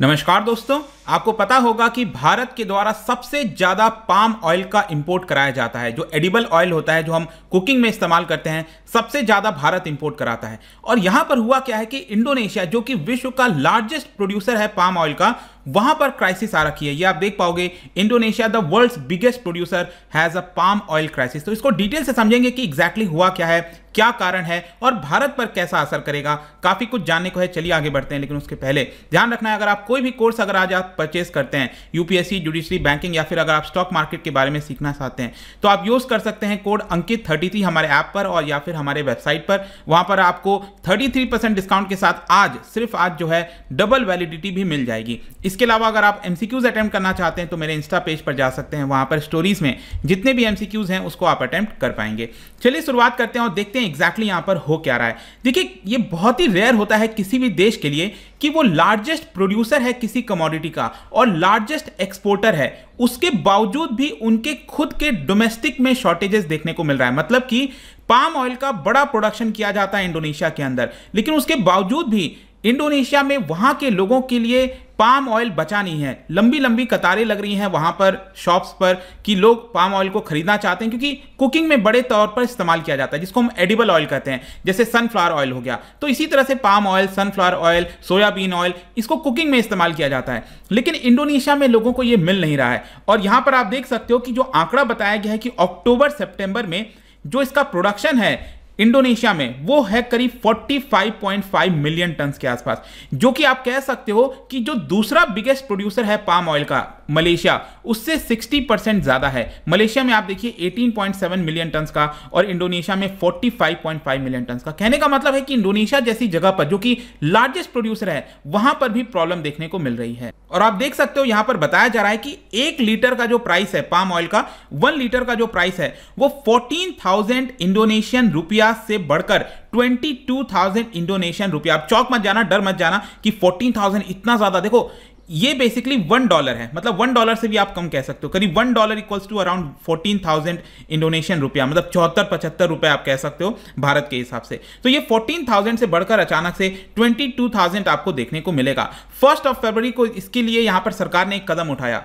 नमस्कार दोस्तों आपको पता होगा कि भारत के द्वारा सबसे ज़्यादा पाम ऑयल का इंपोर्ट कराया जाता है जो एडिबल ऑयल होता है जो हम कुकिंग में इस्तेमाल करते हैं सबसे ज़्यादा भारत इंपोर्ट कराता है और यहां पर हुआ क्या है कि इंडोनेशिया जो कि विश्व का लार्जेस्ट प्रोड्यूसर है पाम ऑयल का वहां पर क्राइसिस आ रखी है ये आप देख पाओगे Indonesia the world biggest producer has a palm oil crisis तो इसको डिटेल से समझेंगे कि एग्जैक्टली exactly हुआ क्या है क्या कारण है और भारत पर कैसा असर करेगा काफी कुछ जानने को है चलिए आगे बढ़ते हैं लेकिन उसके पहले ध्यान रखना है अगर आप कोई भी कोर्स अगर आज आप परचेस करते हैं यूपीएससी जुडिशरी बैंकिंग या फिर अगर आप स्टॉक मार्केट के बारे में सीखना चाहते हैं तो आप यूज कर सकते हैं कोड अंकित थर्टी हमारे ऐप पर और या फिर हमारे वेबसाइट पर वहां पर आपको थर्टी डिस्काउंट के साथ आज सिर्फ आज जो है डबल वैलिडिटी भी मिल जाएगी इस इसके अलावा अगर आप एमसीक्यूज अटैम्प्ट करना चाहते हैं तो मेरे इंस्टा पेज पर जा सकते हैं वहाँ पर स्टोरीज में जितने भी एमसीक्यूज हैं उसको आप अटैम्प्ट कर पाएंगे चलिए शुरुआत करते हैं और देखते हैं एग्जैक्टली यहाँ पर हो क्या रहा है देखिए ये बहुत ही रेयर होता है किसी भी देश के लिए कि वो लार्जेस्ट प्रोड्यूसर है किसी कमोडिटी का और लार्जेस्ट एक्सपोर्टर है उसके बावजूद भी उनके खुद के डोमेस्टिक में शॉर्टेजेस देखने को मिल रहा है मतलब कि पाम ऑयल का बड़ा प्रोडक्शन किया जाता है इंडोनेशिया के अंदर लेकिन उसके बावजूद भी इंडोनेशिया में वहां के लोगों के लिए पाम ऑयल बचा नहीं है लंबी लंबी कतारें लग रही हैं वहाँ पर शॉप्स पर कि लोग पाम ऑयल को खरीदना चाहते हैं क्योंकि कुकिंग में बड़े तौर पर इस्तेमाल किया जाता है जिसको हम एडिबल ऑयल कहते हैं जैसे सनफ्लावर ऑयल हो गया तो इसी तरह से palm oil sunflower oil soybean oil इसको कुकिंग में इस्तेमाल किया जाता है लेकिन इंडोनेशिया में लोगों को ये मिल नहीं रहा है और यहाँ पर आप देख सकते हो कि जो आंकड़ा बताया गया है कि अक्टूबर सेप्टेम्बर में जो इसका प्रोडक्शन है इंडोनेशिया में वो है करीब 45.5 मिलियन टन के आसपास जो कि आप कह सकते हो कि जो दूसरा बिगेस्ट प्रोड्यूसर है पाम ऑयल का मलेशिया उससे 60 परसेंट ज़्यादा है मलेशिया में आप देखिए 18.7 मिलियन टन का और इंडोनेशिया में 45.5 मिलियन टन का कहने का मतलब है कि इंडोनेशिया जैसी जगह पर जो कि लार्जेस्ट प्रोड्यूसर है वहां पर भी प्रॉब्लम देखने को मिल रही है और आप देख सकते हो यहां पर बताया जा रहा है कि एक लीटर का जो प्राइस है पाम ऑयल का वन लीटर का जो प्राइस है वो फोर्टीन इंडोनेशियन रुपया से बढ़कर ट्वेंटी इंडोनेशियन रुपया आप चौक मत जाना डर मत जाना कि फोर्टीन इतना ज्यादा देखो ये बेसिकली वन डॉलर है मतलब वन डॉलर से भी आप कम कह सकते हो करीब one dollar equals to around fourteen thousand Indonesian रुपया मतलब चौहत्तर पचहत्तर रुपये आप कह सकते हो भारत के हिसाब से तो ये फोर्टीन थाउजेंड से बढ़कर अचानक से ट्वेंटी टू थाउजेंड आपको देखने को मिलेगा फर्स्ट ऑफ फरवरी को इसके लिए यहाँ पर सरकार ने एक कदम उठाया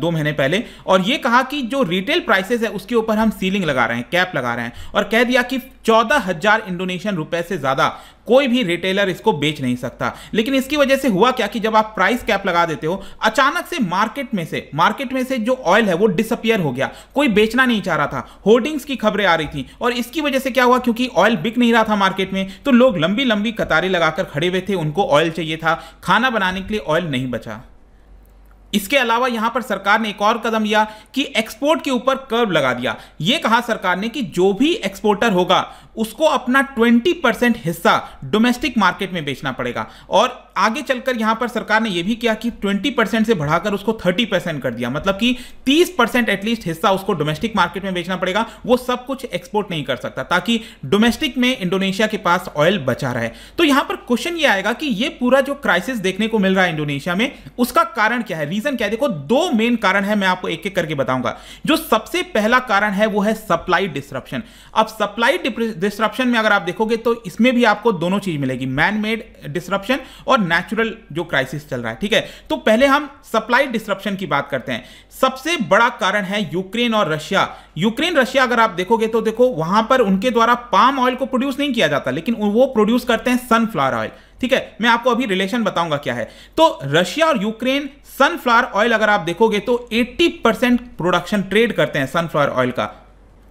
दो महीने पहले और ये कहा कि जो रिटेल प्राइसेस है उसके ऊपर हम सीलिंग लगा रहे हैं कैप लगा रहे हैं और कह दिया कि चौदह हजार इंडोनेशियन रुपए से ज्यादा कोई भी रिटेलर इसको बेच नहीं सकता लेकिन इसकी वजह से हुआ क्या कि जब आप प्राइस कैप लगा देते हो अचानक से मार्केट में से मार्केट में से जो ऑयल है वो डिसअपियर हो गया कोई बेचना नहीं चाह रहा था होर्डिंग्स की खबरें आ रही थी और इसकी वजह से क्या हुआ क्योंकि ऑयल बिक नहीं रहा था मार्केट में तो लोग लंबी लंबी कतारें लगाकर खड़े हुए थे उनको ऑयल चाहिए था खाना बनाने के लिए ऑयल नहीं बचा इसके अलावा यहां पर सरकार ने एक और कदम लिया कि एक्सपोर्ट के ऊपर कर्व लगा दिया यह कहा सरकार ने कि जो भी एक्सपोर्टर होगा उसको अपना 20 परसेंट हिस्सा डोमेस्टिक मार्केट में बेचना पड़ेगा और आगे चलकर यहां पर सरकार ने यह भी किया कि 20 परसेंट से बढ़ाकर उसको 30 परसेंट कर दिया मतलब कि 30 परसेंट एटलीस्ट हिस्सा उसको डोमेस्टिक मार्केट में बेचना पड़ेगा वो सब कुछ एक्सपोर्ट नहीं कर सकता ताकि डोमेस्टिक में इंडोनेशिया के पास ऑयल बचा रहे तो यहां पर क्वेश्चन ये आएगा कि ये पूरा जो क्राइसिस देखने को मिल रहा है इंडोनेशिया में उसका कारण क्या है रीजन क्या है देखो दो मेन कारण है मैं आपको एक एक करके बताऊंगा जो सबसे पहला कारण है वो है सप्लाई डिस्ट्रप्शन अब सप्लाई डिस्ट्रप्शन में अगर आप देखोगे तो इसमें भी आपको दोनों चीज मिलेगी मैनमेड डिस्ट्रप्शन और नेचुरल जो क्राइसिस चल रहा है ठीक है तो पहले हम सप्लाई डिस्ट्रप्शन की बात करते हैं सबसे बड़ा कारण है यूक्रेन और रशिया यूक्रेन रशिया अगर आप देखोगे तो देखो वहां पर उनके द्वारा पाम ऑयल को प्रोड्यूस नहीं किया जाता लेकिन वो प्रोड्यूस करते हैं सनफ्लावर ऑयल ठीक है मैं आपको अभी रिलेशन बताऊंगा क्या है तो रशिया और यूक्रेन सनफ्लावर ऑयल अगर आप देखोगे तो 80 परसेंट प्रोडक्शन ट्रेड करते हैं सनफ्लावर ऑयल का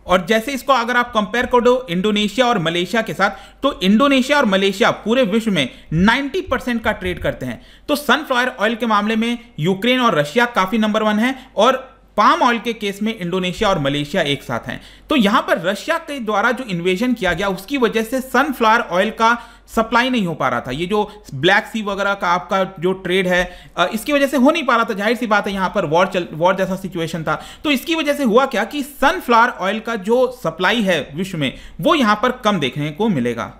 और जैसे इसको अगर आप कंपेयर कर दो इंडोनेशिया और मलेशिया के साथ तो इंडोनेशिया और मलेशिया पूरे विश्व में 90 परसेंट का ट्रेड करते हैं तो सनफ्लावर ऑयल के मामले में यूक्रेन और रशिया काफ़ी नंबर वन है और पाम ऑयल के केस में इंडोनेशिया और मलेशिया एक साथ हैं तो यहां पर रशिया के द्वारा जो इन्वेजन किया गया उसकी वजह से सनफ्लावर ऑयल का सप्लाई नहीं हो पा रहा था ये जो ब्लैक सी वगैरह का आपका जो ट्रेड है इसकी वजह से हो नहीं पा रहा था जाहिर सी बात है यहां पर वॉर चल वॉर जैसा सिचुएशन था तो इसकी वजह से हुआ क्या कि सनफ्लावर ऑयल का जो सप्लाई है विश्व में वो यहां पर कम देखने को मिलेगा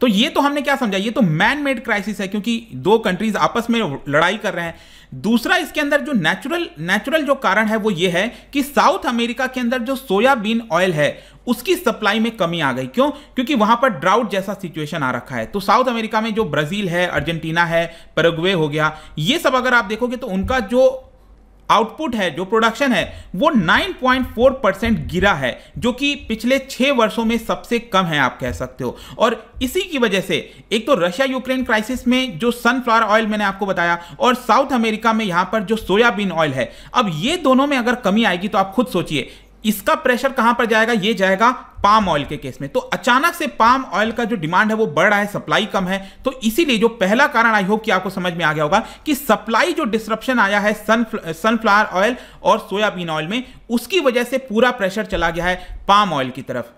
तो ये तो हमने क्या समझा ये तो मैन मेड क्राइसिस है क्योंकि दो कंट्रीज आपस में लड़ाई कर रहे हैं दूसरा इसके अंदर जो नेचुरल नेचुरल जो कारण है वो ये है कि साउथ अमेरिका के अंदर जो सोयाबीन ऑयल है उसकी सप्लाई में कमी आ गई क्यों क्योंकि वहां पर ड्राउट जैसा सिचुएशन आ रखा है तो साउथ अमेरिका में जो ब्राजील है अर्जेंटीना है पेरोगवे हो गया ये सब अगर आप देखोगे तो उनका जो आउटपुट है जो प्रोडक्शन है वो 9.4 परसेंट गिरा है जो कि पिछले छः वर्षों में सबसे कम है आप कह सकते हो और इसी की वजह से एक तो रशिया यूक्रेन क्राइसिस में जो सनफ्लावर ऑयल मैंने आपको बताया और साउथ अमेरिका में यहाँ पर जो सोयाबीन ऑयल है अब ये दोनों में अगर कमी आएगी तो आप खुद सोचिए इसका प्रेशर कहां पर जाएगा ये जाएगा पाम ऑयल के केस में तो अचानक से पाम ऑयल का जो डिमांड है वो बढ़ रहा है सप्लाई कम है तो इसीलिए जो पहला कारण आई होप कि आपको समझ में आ गया होगा कि सप्लाई जो डिस्ट्रप्शन आया है सन सनफ्लावर ऑयल और सोयाबीन ऑयल में उसकी वजह से पूरा प्रेशर चला गया है पाम ऑयल की तरफ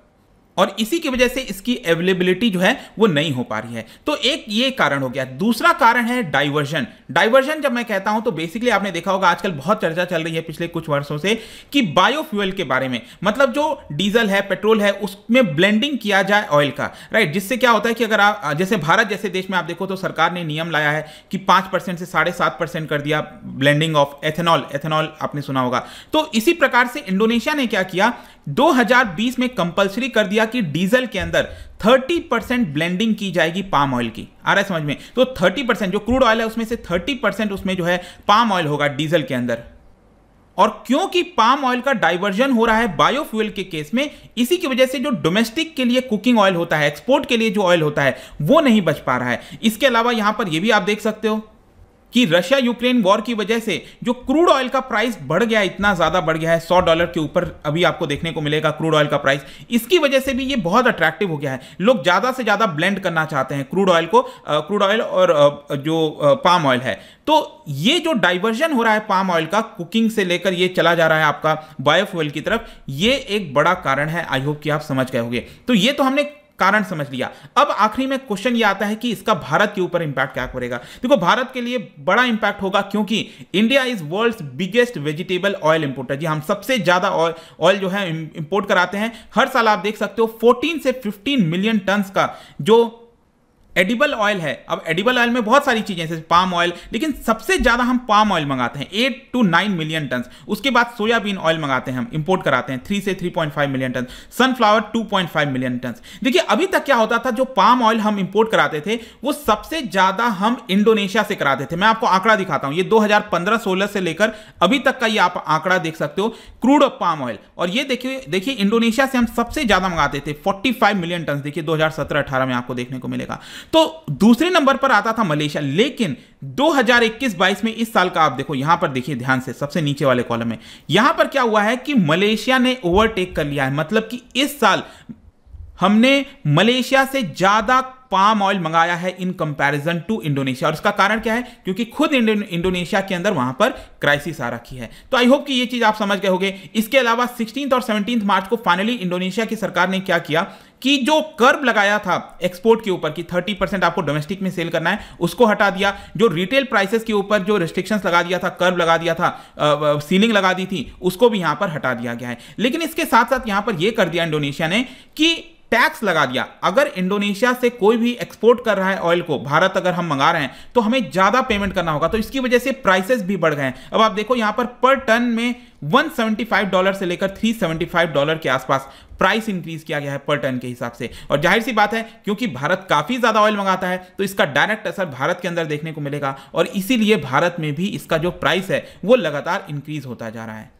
और इसी की वजह से इसकी अवेलेबिलिटी जो है वो नहीं हो पा रही है तो एक ये कारण हो गया दूसरा कारण है डाइवर्जन डाइवर्जन जब मैं कहता हूं तो बेसिकली आपने देखा होगा आजकल बहुत चर्चा चल रही है पिछले कुछ वर्षों से कि बायोफ्यूल के बारे में मतलब जो डीजल है पेट्रोल है उसमें ब्लेंडिंग किया जाए ऑयल का राइट जिससे क्या होता है कि अगर आप जैसे भारत जैसे देश में आप देखो तो सरकार ने नियम लाया है कि पांच परसेंट से साढ़े सात परसेंट कर दिया ब्लेंडिंग ऑफ एथेनॉल एथेनॉल आपने सुना होगा तो इसी प्रकार से इंडोनेशिया ने क्या किया 2020 में कंपलसरी कर दिया कि डीजल के अंदर 30 परसेंट ब्लेंडिंग की जाएगी पाम ऑयल की आ रहा है समझ में तो 30 परसेंट जो क्रूड ऑयल है उसमें से 30 परसेंट उसमें जो है पाम ऑयल होगा डीजल के अंदर और क्योंकि पाम ऑयल का डाइवर्जन हो रहा है बायोफ्यूल के केस में इसी की वजह से जो डोमेस्टिक के लिए कुकिंग ऑयल होता है एक्सपोर्ट के लिए जो ऑयल होता है वो नहीं बच पा रहा है इसके अलावा यहां पर यह भी आप देख सकते हो कि रशिया यूक्रेन वॉर की वजह से जो क्रूड ऑयल का प्राइस बढ़ गया इतना ज़्यादा बढ़ गया है सौ डॉलर के ऊपर अभी आपको देखने को मिलेगा क्रूड ऑयल का प्राइस इसकी वजह से भी ये बहुत अट्रैक्टिव हो गया है लोग ज़्यादा से ज़्यादा ब्लेंड करना चाहते हैं क्रूड ऑयल को क्रूड ऑयल और जो पाम ऑयल है तो ये जो डाइवर्जन हो रहा है पाम ऑयल का कुकिंग से लेकर ये चला जा रहा है आपका बायोफ्यूल की तरफ ये एक बड़ा कारण है आई होप कि आप समझ गए होंगे तो ये तो हमने कारण समझ लिया अब आखिरी में क्वेश्चन ये आता है कि इसका भारत के ऊपर इंपैक्ट क्या करेगा देखो भारत के लिए बड़ा इंपैक्ट होगा क्योंकि India is world biggest vegetable oil importer जी हम सबसे ज्यादा ऑयल जो है इंपोर्ट कराते हैं हर साल आप देख सकते हो 14 से 15 मिलियन टन का जो एडिबल ऑयल है अब एडिबल ऑयल में बहुत सारी चीज़ें जैसे पाम ऑयल लेकिन सबसे ज़्यादा हम पाम ऑयल मंगाते हैं eight two nine million tonne उसके बाद सोयाबीन ऑयल मंगाते हैं हम इंपोर्ट कराते हैं थ्री से three point five million tonne sunflower two point five million tonne देखिए अभी तक क्या होता था जो पाम ऑयल हम इंपोर्ट कराते थे वो सबसे ज़्यादा हम इंडोनेशिया से कराते थे मैं आपको आंकड़ा दिखाता हूँ ये दो हज़ार पंद्रह सोलह से लेकर अभी तक का ये आप आंकड़ा देख सकते हो क्रूड ऑफ पाम ऑयल और ये देखिए देखिए इंडोनेशिया से हम सबसे ज़्यादा मंगाते थे फोर्टी फाइव मिलियन टन देखिए दो हजार सत्रह अठारह में आपको देखने को मिलेगा तो दूसरे नंबर पर आता था मलेशिया लेकिन 2021-22 में इस साल का आप देखो यहां पर देखिए ध्यान से सबसे नीचे वाले कॉलम में यहां पर क्या हुआ है कि मलेशिया ने ओवरटेक कर लिया है मतलब कि इस साल हमने मलेशिया से ज्यादा पाम ऑयल मंगाया है इन कंपैरिजन टू इंडोनेशिया और इसका कारण क्या है क्योंकि खुद इंडोनेशिया के अंदर वहां पर क्राइसिस आ रखी है तो आई होप कि ये चीज आप समझ गए होंगे इसके अलावा सिक्सटींथ और सेवनटीन मार्च को फाइनली इंडोनेशिया की सरकार ने क्या किया कि जो कर्ब लगाया था एक्सपोर्ट के ऊपर कि 30 परसेंट आपको डोमेस्टिक में सेल करना है उसको हटा दिया जो रिटेल प्राइसेस के ऊपर जो रिस्ट्रिक्शंस लगा दिया था कर्ब लगा दिया था आ, सीलिंग लगा दी थी उसको भी यहां पर हटा दिया गया है लेकिन इसके साथ साथ यहां पर यह कर दिया इंडोनेशिया ने कि टैक्स लगा दिया अगर इंडोनेशिया से कोई भी एक्सपोर्ट कर रहा है ऑयल को भारत अगर हम मंगा रहे हैं तो हमें ज़्यादा पेमेंट करना होगा तो इसकी वजह से प्राइसेस भी बढ़ गए हैं अब आप देखो यहां पर पर टन में 175 डॉलर से लेकर 375 डॉलर के आसपास प्राइस इंक्रीज किया गया है पर टन के हिसाब से और जाहिर सी बात है क्योंकि भारत काफ़ी ज़्यादा ऑयल मंगाता है तो इसका डायरेक्ट असर भारत के अंदर देखने को मिलेगा और इसीलिए भारत में भी इसका जो प्राइस है वो लगातार इंक्रीज होता जा रहा है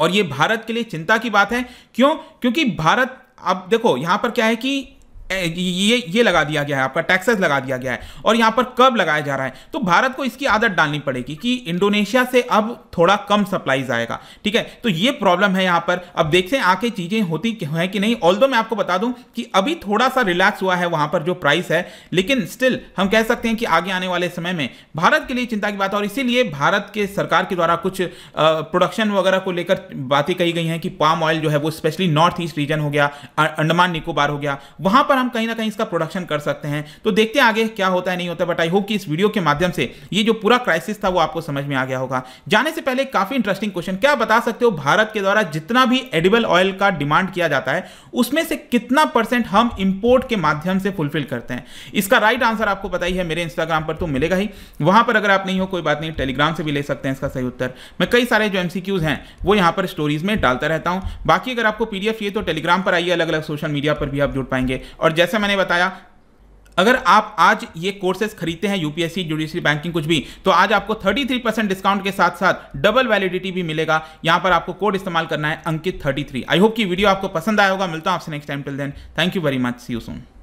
और ये भारत के लिए चिंता की बात है क्यों क्योंकि भारत अब देखो यहाँ पर क्या है कि ये ये लगा दिया गया है आपका टैक्सेस लगा दिया गया है और यहाँ पर कब लगाया जा रहा है तो भारत को इसकी आदत डालनी पड़ेगी कि इंडोनेशिया से अब थोड़ा कम सप्लाईज आएगा ठीक है तो ये प्रॉब्लम है यहाँ पर अब देखते हैं आके चीज़ें होती हैं कि नहीं ऑल मैं आपको बता दूं कि अभी थोड़ा सा रिलैक्स हुआ है वहाँ पर जो प्राइस है लेकिन स्टिल हम कह सकते हैं कि आगे आने वाले समय में भारत के लिए चिंता की बात है और इसीलिए भारत के सरकार के द्वारा कुछ प्रोडक्शन वगैरह को लेकर बातें कही गई हैं कि पाम ऑयल जो है वो स्पेशली नॉर्थ ईस्ट रीजन हो गया अंडमान निकोबार हो गया वहाँ पर हम कहीं ना कहीं इसका प्रोडक्शन कर सकते हैं तो देखते हैं आगे क्या होता है नहीं होता बट आई होप कि इस वीडियो के माध्यम से ये जो पूरा क्राइसिस था वो आपको समझ में आ गया होगा जाने से पहले काफी इंटरेस्टिंग क्वेश्चन क्या बता सकते हो भारत के द्वारा जितना भी एडिबल ऑयल का डिमांड किया जाता है उसमें से कितना परसेंट हम इंपोर्ट के माध्यम से फुलफिल करते हैं इसका राइट आंसर आपको पता ही है मेरे इंस्टाग्राम पर तो मिलेगा ही वहां पर अगर आप नहीं हो कोई बात नहीं टेलीग्राम से भी ले सकते हैं इसका सही उत्तर मैं कई सारे जो एमसीक्यूज हैं वो यहां पर स्टोरीज में डालता रहता हूं बाकी अगर आपको पीडीएफ चाहिए तो टेलीग्राम पर आइए अलग अलग सोशल मीडिया पर भी आप जुड़ पाएंगे और और जैसे मैंने बताया अगर आप आज ये कोर्सेज खरीदते हैं यूपीएससी जुडिशरी बैंकिंग कुछ भी तो आज आपको 33 परसेंट डिस्काउंट के साथ साथ डबल वैलिडिटी भी मिलेगा यहां पर आपको कोड इस्तेमाल करना है अंकित 33 आई होप कि वीडियो आपको पसंद आया होगा मिलता हूं आपसे next time till then thank you very much see you soon